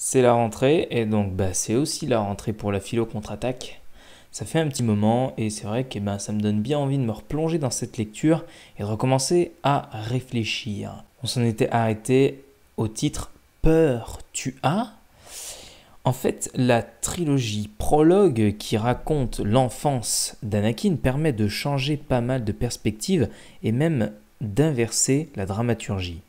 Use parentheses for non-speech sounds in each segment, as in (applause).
C'est la rentrée et donc bah, c'est aussi la rentrée pour la philo contre-attaque. Ça fait un petit moment et c'est vrai que bah, ça me donne bien envie de me replonger dans cette lecture et de recommencer à réfléchir. On s'en était arrêté au titre Peur tu as En fait, la trilogie prologue qui raconte l'enfance d'Anakin permet de changer pas mal de perspectives et même d'inverser la dramaturgie.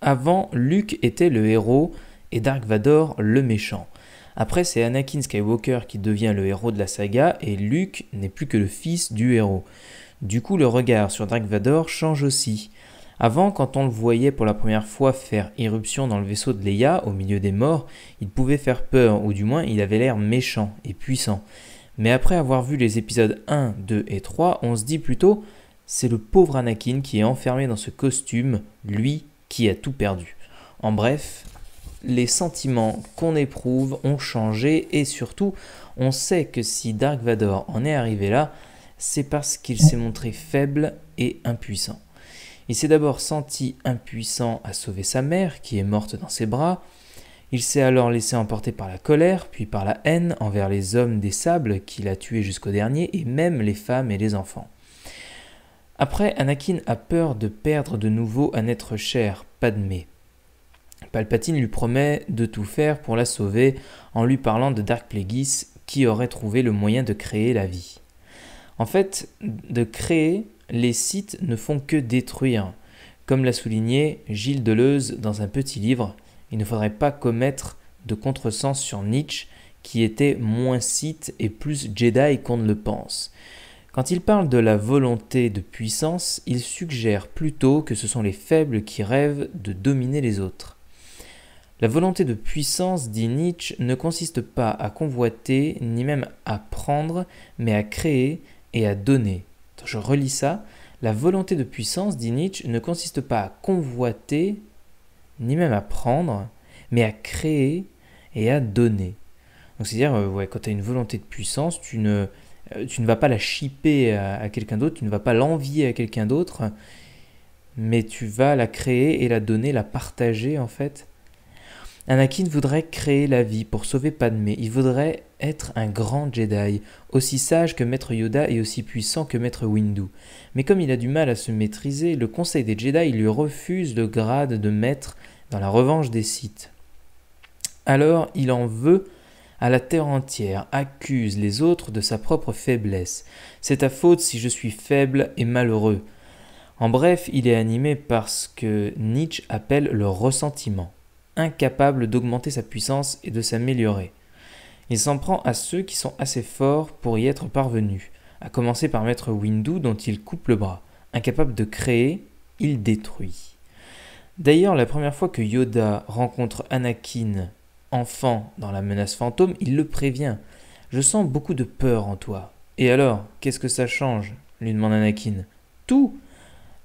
Avant, Luke était le héros et Dark Vador le méchant. Après, c'est Anakin Skywalker qui devient le héros de la saga et Luke n'est plus que le fils du héros. Du coup, le regard sur Dark Vador change aussi. Avant, quand on le voyait pour la première fois faire irruption dans le vaisseau de Leia au milieu des morts, il pouvait faire peur, ou du moins il avait l'air méchant et puissant. Mais après avoir vu les épisodes 1, 2 et 3, on se dit plutôt c'est le pauvre Anakin qui est enfermé dans ce costume, lui qui a tout perdu. En bref, les sentiments qu'on éprouve ont changé et surtout, on sait que si Dark Vador en est arrivé là, c'est parce qu'il s'est montré faible et impuissant. Il s'est d'abord senti impuissant à sauver sa mère, qui est morte dans ses bras. Il s'est alors laissé emporter par la colère, puis par la haine envers les hommes des sables qu'il a tués jusqu'au dernier, et même les femmes et les enfants. Après, Anakin a peur de perdre de nouveau un être cher, Padmé. Palpatine lui promet de tout faire pour la sauver en lui parlant de Dark Plagueis qui aurait trouvé le moyen de créer la vie. En fait, de créer, les sites ne font que détruire. Comme l'a souligné Gilles Deleuze dans un petit livre, il ne faudrait pas commettre de contresens sur Nietzsche qui était moins site et plus Jedi qu'on ne le pense. Quand il parle de la volonté de puissance, il suggère plutôt que ce sont les faibles qui rêvent de dominer les autres. La volonté de puissance, dit Nietzsche, ne consiste pas à convoiter, ni même à prendre, mais à créer et à donner. je relis ça. La volonté de puissance, dit Nietzsche, ne consiste pas à convoiter, ni même à prendre, mais à créer et à donner. Donc c'est-à-dire, euh, quand tu as une volonté de puissance, tu ne, euh, tu ne vas pas la chipper à quelqu'un d'autre, tu ne vas pas l'envier à quelqu'un d'autre, mais tu vas la créer et la donner, la partager en fait Anakin voudrait créer la vie pour sauver Padmé, il voudrait être un grand Jedi, aussi sage que Maître Yoda et aussi puissant que Maître Windu. Mais comme il a du mal à se maîtriser, le Conseil des Jedi lui refuse le grade de maître dans la revanche des Sith. Alors il en veut à la terre entière, accuse les autres de sa propre faiblesse. C'est à faute si je suis faible et malheureux. En bref, il est animé par ce que Nietzsche appelle le ressentiment incapable d'augmenter sa puissance et de s'améliorer. Il s'en prend à ceux qui sont assez forts pour y être parvenus, à commencer par Maître Windu dont il coupe le bras. Incapable de créer, il détruit. D'ailleurs, la première fois que Yoda rencontre Anakin, enfant, dans la menace fantôme, il le prévient. Je sens beaucoup de peur en toi. Et alors, qu'est-ce que ça change lui demande Anakin. Tout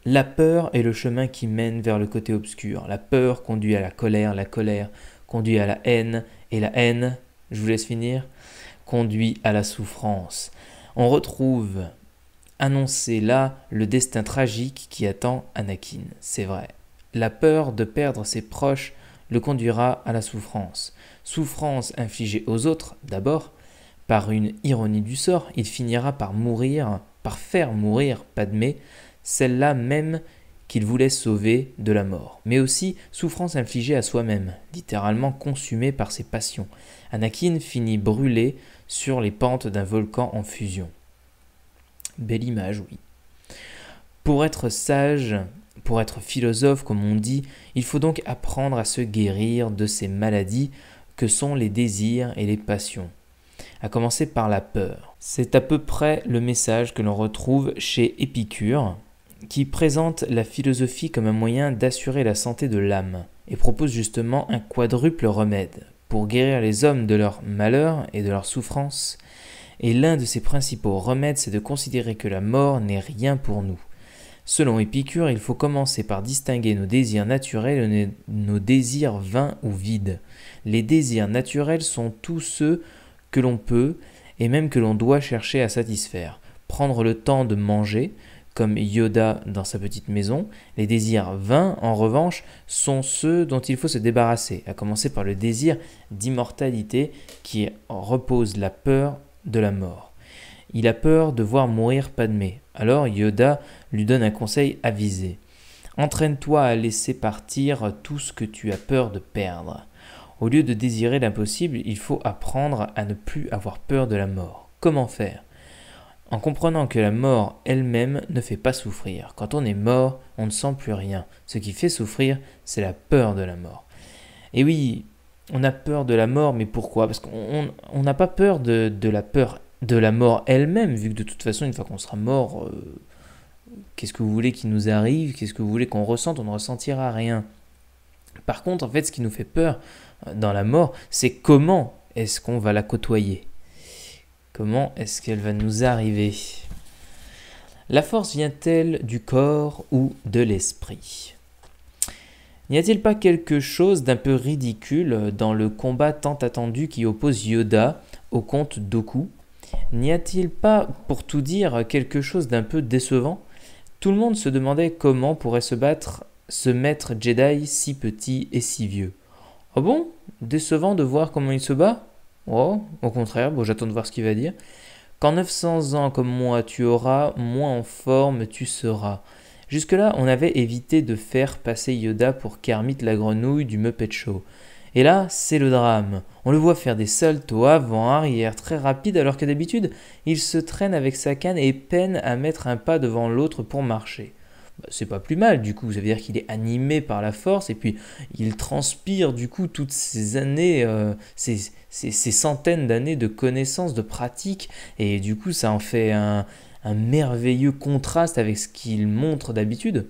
la peur est le chemin qui mène vers le côté obscur. La peur conduit à la colère, la colère conduit à la haine, et la haine, je vous laisse finir, conduit à la souffrance. On retrouve annoncé là le destin tragique qui attend Anakin, c'est vrai. La peur de perdre ses proches le conduira à la souffrance. Souffrance infligée aux autres, d'abord, par une ironie du sort, il finira par mourir, par faire mourir Padmé, celle-là même qu'il voulait sauver de la mort, mais aussi souffrance infligée à soi-même, littéralement consumée par ses passions. Anakin finit brûlé sur les pentes d'un volcan en fusion. Belle image, oui. Pour être sage, pour être philosophe, comme on dit, il faut donc apprendre à se guérir de ces maladies que sont les désirs et les passions, à commencer par la peur. C'est à peu près le message que l'on retrouve chez Épicure, qui présente la philosophie comme un moyen d'assurer la santé de l'âme, et propose justement un quadruple remède pour guérir les hommes de leur malheur et de leurs souffrances. et l'un de ses principaux remèdes, c'est de considérer que la mort n'est rien pour nous. Selon Épicure, il faut commencer par distinguer nos désirs naturels et nos désirs vains ou vides. Les désirs naturels sont tous ceux que l'on peut et même que l'on doit chercher à satisfaire. Prendre le temps de manger, comme Yoda dans sa petite maison, les désirs vains, en revanche, sont ceux dont il faut se débarrasser, à commencer par le désir d'immortalité qui repose la peur de la mort. Il a peur de voir mourir Padmé, alors Yoda lui donne un conseil avisé. Entraîne-toi à laisser partir tout ce que tu as peur de perdre. Au lieu de désirer l'impossible, il faut apprendre à ne plus avoir peur de la mort. Comment faire en comprenant que la mort elle-même ne fait pas souffrir. Quand on est mort, on ne sent plus rien. Ce qui fait souffrir, c'est la peur de la mort. Et oui, on a peur de la mort, mais pourquoi Parce qu'on n'a pas peur de, la peur de la mort elle-même, vu que de toute façon, une fois qu'on sera mort, euh, qu'est-ce que vous voulez qui nous arrive Qu'est-ce que vous voulez qu'on ressente On ne ressentira rien. Par contre, en fait, ce qui nous fait peur euh, dans la mort, c'est comment est-ce qu'on va la côtoyer Comment est-ce qu'elle va nous arriver La force vient-elle du corps ou de l'esprit N'y a-t-il pas quelque chose d'un peu ridicule dans le combat tant attendu qui oppose Yoda au comte Doku N'y a-t-il pas, pour tout dire, quelque chose d'un peu décevant Tout le monde se demandait comment pourrait se battre ce maître Jedi si petit et si vieux. oh bon Décevant de voir comment il se bat Oh, au contraire, bon, j'attends de voir ce qu'il va dire. Qu'en 900 ans comme moi tu auras, moins en forme tu seras. Jusque-là, on avait évité de faire passer Yoda pour Kermit la grenouille du Muppet Show. Et là, c'est le drame. On le voit faire des saltos avant, arrière, très rapides, alors que d'habitude, il se traîne avec sa canne et peine à mettre un pas devant l'autre pour marcher. Bah, c'est pas plus mal du coup, ça veut dire qu'il est animé par la force et puis il transpire du coup toutes ces années, euh, ces, centaines d'années de connaissances, de pratiques et du coup ça en fait un, un merveilleux contraste avec ce qu'il montre d'habitude.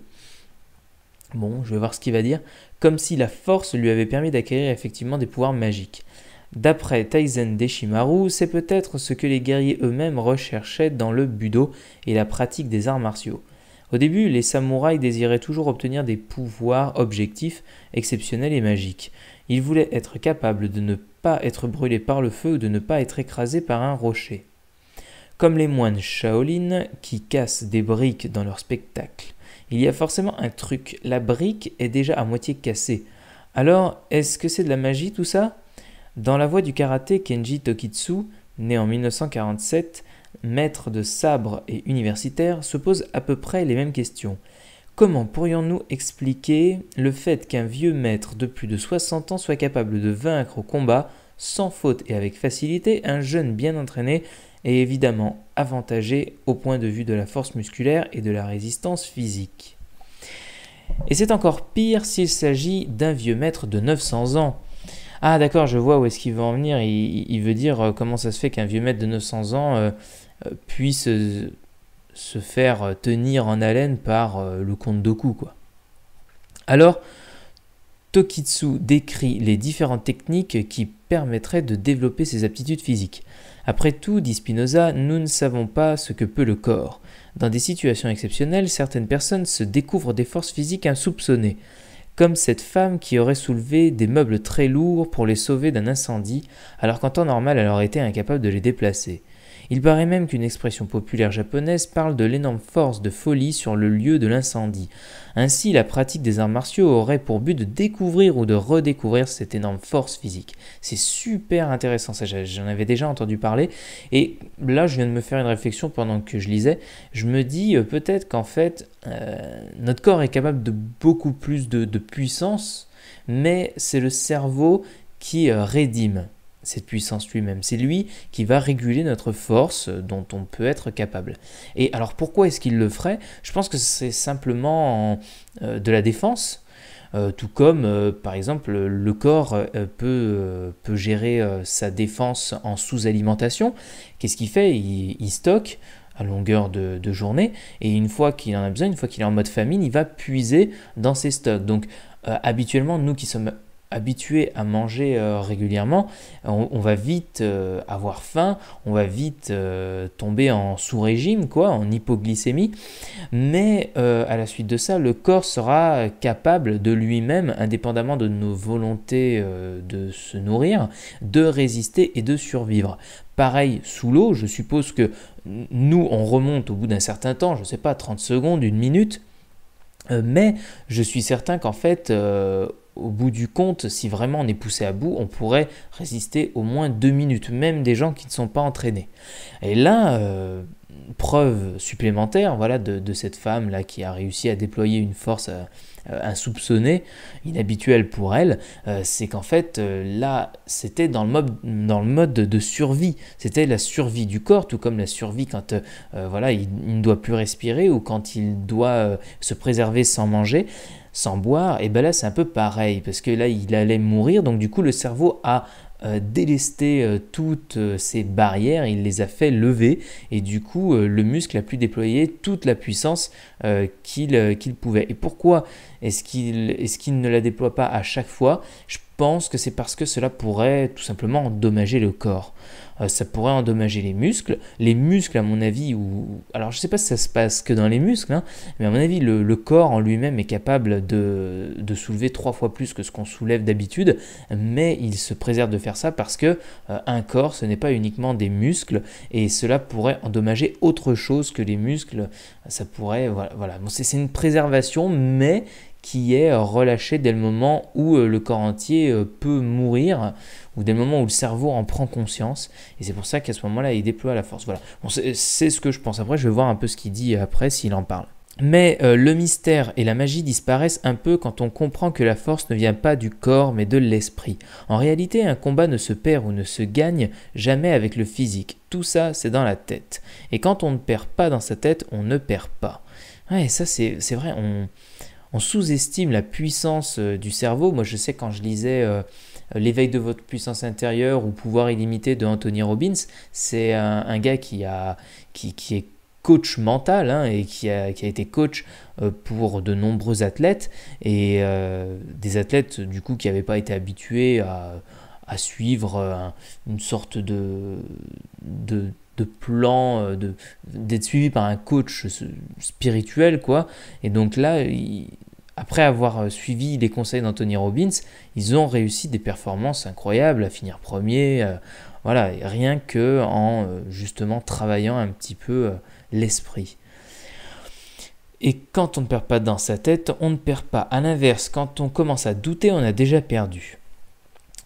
Bon, je vais voir ce qu'il va dire, comme si la force lui avait permis d'acquérir effectivement des pouvoirs magiques. D'après Taizen Deshimaru, c'est peut-être ce que les guerriers eux-mêmes recherchaient dans le budo et la pratique des arts martiaux. Au début, les samouraïs désiraient toujours obtenir des pouvoirs objectifs, exceptionnels et magiques. Ils voulaient être capables de ne pas être brûlés par le feu ou de ne pas être écrasés par un rocher. Comme les moines Shaolin qui cassent des briques dans leur spectacle. Il y a forcément un truc, la brique est déjà à moitié cassée. Alors, est-ce que c'est de la magie tout ça Dans la voix du karaté Kenji Tokitsu, né en 1947, maître de sabre et universitaire, se pose à peu près les mêmes questions. Comment pourrions-nous expliquer le fait qu'un vieux maître de plus de 60 ans soit capable de vaincre au combat sans faute et avec facilité un jeune bien entraîné et évidemment avantagé au point de vue de la force musculaire et de la résistance physique Et c'est encore pire s'il s'agit d'un vieux maître de 900 ans. Ah d'accord, je vois où est-ce qu'il veut en venir. Il, veut dire euh, comment ça se fait qu'un vieux maître de 900 ans euh, euh, puisse euh, se faire tenir en haleine par euh, le comte Doku. Alors, Tokitsu décrit les différentes techniques qui permettraient de développer ses aptitudes physiques. Après tout, dit Spinoza, nous ne savons pas ce que peut le corps. Dans des situations exceptionnelles, certaines personnes se découvrent des forces physiques insoupçonnées, comme cette femme qui aurait soulevé des meubles très lourds pour les sauver d'un incendie, alors qu'en temps normal elle aurait été incapable de les déplacer. Il paraît même qu'une expression populaire japonaise parle de l'énorme force de folie sur le lieu de l'incendie. Ainsi, la pratique des arts martiaux aurait pour but de découvrir ou de redécouvrir cette énorme force physique. C'est super intéressant, ça j'en avais déjà entendu parler, et là je viens de me faire une réflexion pendant que je lisais, je me dis euh, peut-être qu'en fait euh, notre corps est capable de beaucoup plus de, puissance, mais c'est le cerveau qui euh, rédime cette puissance lui-même. C'est lui qui va réguler notre force dont on peut être capable. Et alors pourquoi est-ce qu'il le ferait Je pense que c'est simplement euh, de la défense. Euh, tout comme, euh, par exemple, le corps peut, peut, gérer sa défense en sous-alimentation. Qu'est-ce qu'il fait il, stocke à longueur de, de journée, et une fois qu'il en a besoin, une fois qu'il est en mode famine, il va puiser dans ses stocks. Donc habituellement, nous qui sommes habitué à manger euh, régulièrement, on, va vite euh, avoir faim, on va vite euh, tomber en sous-régime, quoi, en hypoglycémie. Mais à la suite de ça, le corps sera capable de lui-même, indépendamment de nos volontés de se nourrir, de résister et de survivre. Pareil sous l'eau, je suppose que nous, on remonte au bout d'un certain temps, je ne sais pas, 30 secondes, une minute, mais je suis certain qu'en fait, au bout du compte, si vraiment on est poussé à bout, on pourrait résister au moins deux minutes, même des gens qui ne sont pas entraînés. Et là, euh, preuve supplémentaire voilà, de, de cette femme-là qui a réussi à déployer une force euh, euh, insoupçonné, inhabituel pour elle, euh, c'est qu'en fait, euh, là, c'était dans, le mode, de survie. C'était la survie du corps, tout comme la survie quand voilà, il, ne doit plus respirer ou quand il doit se préserver sans manger, sans boire. Et bien là, c'est un peu pareil, parce que là, il allait mourir, donc du coup, le cerveau a euh, délesté euh, toutes euh, ces barrières, il les a fait lever et du coup le muscle a pu déployer toute la puissance qu'il pouvait. Et pourquoi est-ce qu'il est ne la déploie pas à chaque fois Je pense que c'est parce que cela pourrait tout simplement endommager le corps. Euh, ça pourrait endommager les muscles. Les muscles, à mon avis, ou alors je ne sais pas si ça se passe que dans les muscles, hein, mais à mon avis, le, corps en lui-même est capable de, de, soulever trois fois plus que ce qu'on soulève d'habitude, mais il se préserve de faire ça parce que euh, un corps, ce n'est pas uniquement des muscles, et cela pourrait endommager autre chose que les muscles. Ça pourrait, voilà, c'est une préservation, mais qui est euh, relâché dès le moment où euh, le corps entier euh, peut mourir, ou dès le moment où le cerveau en prend conscience. Et c'est pour ça qu'à ce moment-là, il déploie la force. Voilà, c'est ce que je pense. Après, je vais voir un peu ce qu'il dit après s'il en parle. Mais le mystère et la magie disparaissent un peu quand on comprend que la force ne vient pas du corps mais de l'esprit. En réalité, un combat ne se perd ou ne se gagne jamais avec le physique. Tout ça, c'est dans la tête. Et quand on ne perd pas dans sa tête, on ne perd pas. Ouais, ça c'est vrai, on, sous-estime la puissance euh, du cerveau. Moi, je sais quand je lisais euh, euh, L'éveil de votre puissance intérieure ou Pouvoir illimité de Anthony Robbins, c'est un, gars qui, a, qui, est coach mental hein, et qui a, été coach pour de nombreux athlètes et des athlètes du coup qui n'avaient pas été habitués à, suivre une sorte de, de de plan, d'être suivi par un coach spirituel, quoi. Et donc là, il, après avoir euh, suivi les conseils d'Anthony Robbins, ils ont réussi des performances incroyables à finir premier, euh, voilà, rien que en euh, justement travaillant un petit peu l'esprit. Et quand on ne perd pas dans sa tête, on ne perd pas. À l'inverse, quand on commence à douter, on a déjà perdu.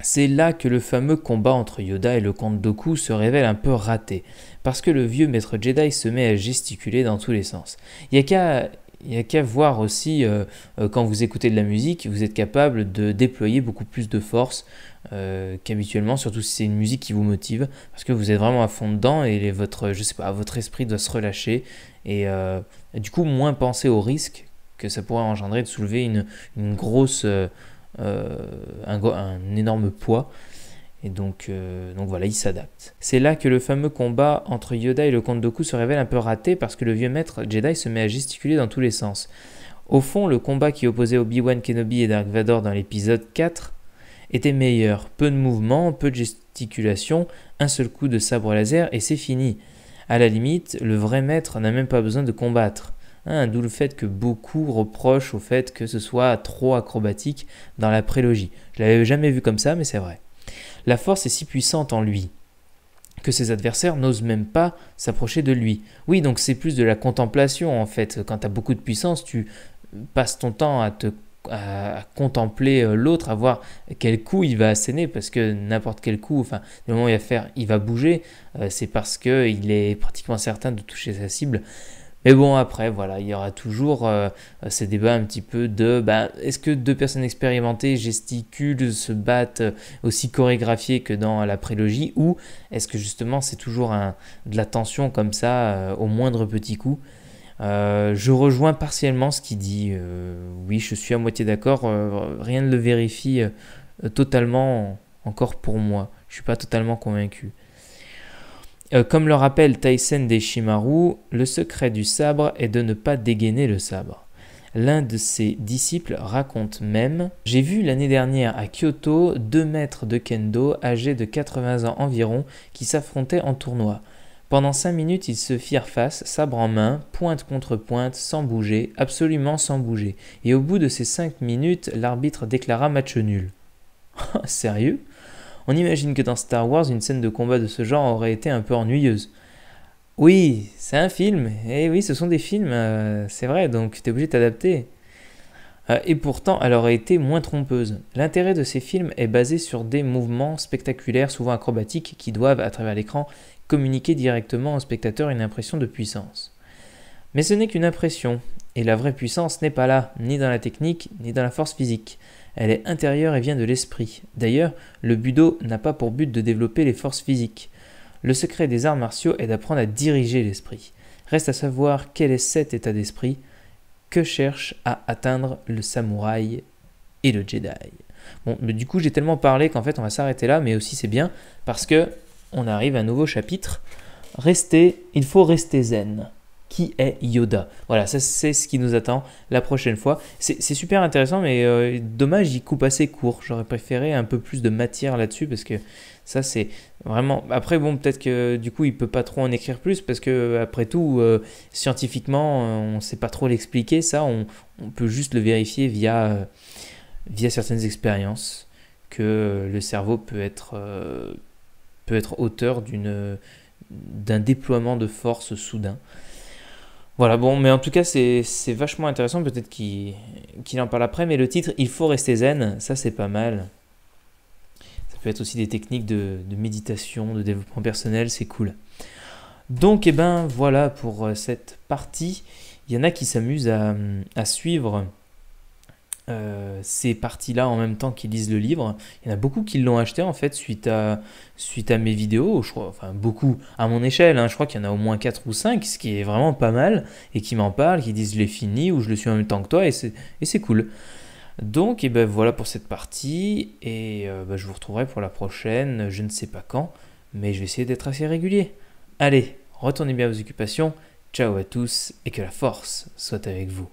C'est là que le fameux combat entre Yoda et le comte Doku se révèle un peu raté, parce que le vieux maître Jedi se met à gesticuler dans tous les sens. Il il n'y a qu'à voir aussi, euh, euh, quand vous écoutez de la musique, vous êtes capable de déployer beaucoup plus de force euh, qu'habituellement, surtout si c'est une musique qui vous motive, parce que vous êtes vraiment à fond dedans et votre, je sais pas, votre esprit doit se relâcher et du coup moins penser au risque que ça pourrait engendrer de soulever une, grosse, un, énorme poids. Et donc, euh, donc voilà, il s'adapte. C'est là que le fameux combat entre Yoda et le comte Dooku se révèle un peu raté parce que le vieux maître Jedi se met à gesticuler dans tous les sens. Au fond, le combat qui opposait Obi-Wan Kenobi et Dark Vador dans l'épisode 4 était meilleur. Peu de mouvement, peu de gesticulation, un seul coup de sabre laser et c'est fini. À la limite, le vrai maître n'a même pas besoin de combattre. Hein, D'où le fait que beaucoup reprochent au fait que ce soit trop acrobatique dans la prélogie. Je l'avais jamais vu comme ça, mais c'est vrai. La force est si puissante en lui que ses adversaires n'osent même pas s'approcher de lui. Oui, donc c'est plus de la contemplation en fait. Quand tu as beaucoup de puissance, tu passes ton temps à te à contempler euh, l'autre, à voir quel coup il va asséner, parce que n'importe quel coup, enfin, le moment où il va faire, il va bouger, euh, c'est parce qu'il est pratiquement certain de toucher sa cible. Mais bon, après, voilà, il y aura toujours euh, ces débats un petit peu de ben, est-ce que deux personnes expérimentées gesticulent, se battent euh, aussi chorégraphiées que dans la prélogie, ou est-ce que justement c'est toujours un, de la tension comme ça, euh, au moindre petit coup je rejoins partiellement ce qui dit. oui, je suis à moitié d'accord. rien ne le vérifie totalement encore pour moi. Je suis pas totalement convaincu. Euh, comme le rappelle Taisen Deshimaru, le secret du sabre est de ne pas dégainer le sabre. L'un de ses disciples raconte même J'ai vu l'année dernière à Kyoto deux maîtres de kendo âgés de 80 ans environ qui s'affrontaient en tournoi. Pendant cinq minutes, ils se firent face, sabre en main, pointe contre pointe, sans bouger, absolument sans bouger. Et au bout de ces cinq minutes, l'arbitre déclara match nul. (laughs) Sérieux on imagine que dans Star Wars, une scène de combat de ce genre aurait été un peu ennuyeuse. Oui, c'est un film, et eh oui, ce sont des films, euh, c'est vrai, donc t'es obligé de t'adapter. Euh, et pourtant, elle aurait été moins trompeuse. L'intérêt de ces films est basé sur des mouvements spectaculaires, souvent acrobatiques, qui doivent, à travers l'écran, communiquer directement au spectateur une impression de puissance. Mais ce n'est qu'une impression, et la vraie puissance n'est pas là, ni dans la technique, ni dans la force physique. Elle est intérieure et vient de l'esprit. D'ailleurs, le budo n'a pas pour but de développer les forces physiques. Le secret des arts martiaux est d'apprendre à diriger l'esprit. Reste à savoir quel est cet état d'esprit que cherche à atteindre le samouraï et le Jedi. Bon, mais du coup, j'ai tellement parlé qu'en fait, on va s'arrêter là, mais aussi c'est bien parce que on arrive à un nouveau chapitre. Restez, il faut rester zen qui est Yoda. Voilà, ça c'est ce qui nous attend la prochaine fois. C'est super intéressant, mais euh, dommage, il coupe assez court. J'aurais préféré un peu plus de matière là-dessus parce que ça c'est vraiment. Après, bon, peut-être que du coup, il peut pas trop en écrire plus parce que, après tout, euh, scientifiquement, on sait pas trop l'expliquer. Ça, on, peut juste le vérifier via, euh, via certaines expériences que le cerveau peut être, peut être auteur d'un déploiement de force soudain. Voilà, bon, mais en tout cas, c'est vachement intéressant. Peut-être qu'il en parle après. Mais le titre, Il faut rester zen, ça, c'est pas mal. Ça peut être aussi des techniques de, de méditation, de développement personnel, c'est cool. Donc, et eh ben, voilà pour euh, cette partie. Il y en a qui s'amusent à, à suivre euh, ces parties-là en même temps qu'ils lisent le livre. Il y en a beaucoup qui l'ont acheté en fait suite à, suite à mes vidéos, je crois, enfin beaucoup à mon échelle, hein, je crois qu'il y en a au moins 4 ou 5, ce qui est vraiment pas mal, et qui m'en parlent, qui disent je l'ai fini ou je le suis en même temps que toi, et c'est cool. Donc et eh ben voilà pour cette partie, et euh, ben, je vous retrouverai pour la prochaine, je ne sais pas quand, mais je vais essayer d'être assez régulier. Allez, retournez bien à vos occupations, ciao à tous, et que la force soit avec vous.